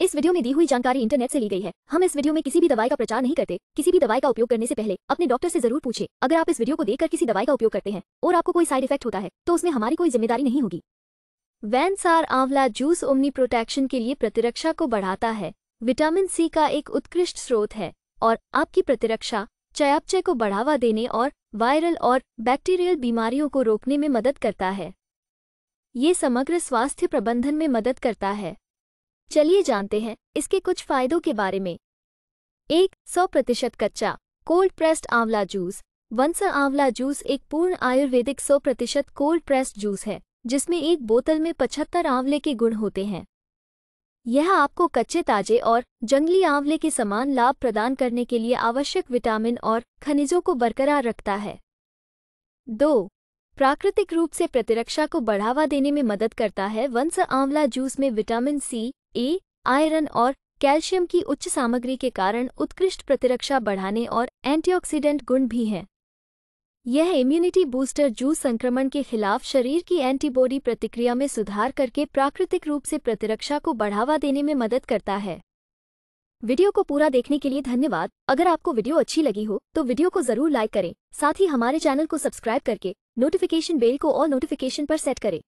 इस वीडियो में दी हुई जानकारी इंटरनेट से ली गई है हम इस वीडियो में किसी भी दवाई का प्रचार नहीं करते किसी भी दवाई का उपयोग करने से पहले अपने डॉक्टर से जरूर पूछे अगर आप इस वीडियो को देखकर किसी दवाई का उपयोग करते हैं और आपको कोई साइड इफेक्ट होता है तो उसमें हमारी कोई जिम्मेदारी नहीं होगी वैनसार आंवला जूस ओमनी प्रोटेक्शन के लिए प्रतिरक्षा को बढ़ाता है विटामिन सी का एक उत्कृष्ट स्रोत है और आपकी प्रतिरक्षा चयापचय को बढ़ावा देने और वायरल और बैक्टीरियल बीमारियों को रोकने में मदद करता है ये समग्र स्वास्थ्य प्रबंधन में मदद करता है चलिए जानते हैं इसके कुछ फायदों के बारे में एक सौ प्रतिशत कच्चा कोल्ड प्रेस्ड आंवला जूस वंस आंवला जूस एक पूर्ण आयुर्वेदिक सौ प्रतिशत कोल्ड प्रेस्ड जूस है जिसमें एक बोतल में पचहत्तर आंवले के गुण होते हैं यह आपको कच्चे ताजे और जंगली आंवले के समान लाभ प्रदान करने के लिए आवश्यक विटामिन और खनिजों को बरकरार रखता है दो प्राकृतिक रूप से प्रतिरक्षा को बढ़ावा देने में मदद करता है वंस आंवला जूस में विटामिन सी ए आयरन और कैल्शियम की उच्च सामग्री के कारण उत्कृष्ट प्रतिरक्षा बढ़ाने और एंटीऑक्सीडेंट गुण भी हैं यह इम्यूनिटी बूस्टर जूस संक्रमण के खिलाफ शरीर की एंटीबॉडी प्रतिक्रिया में सुधार करके प्राकृतिक रूप से प्रतिरक्षा को बढ़ावा देने में मदद करता है वीडियो को पूरा देखने के लिए धन्यवाद अगर आपको वीडियो अच्छी लगी हो तो वीडियो को जरूर लाइक करें साथ ही हमारे चैनल को सब्सक्राइब करके नोटिफिकेशन बेल को ऑल नोटिफिकेशन पर सेट करें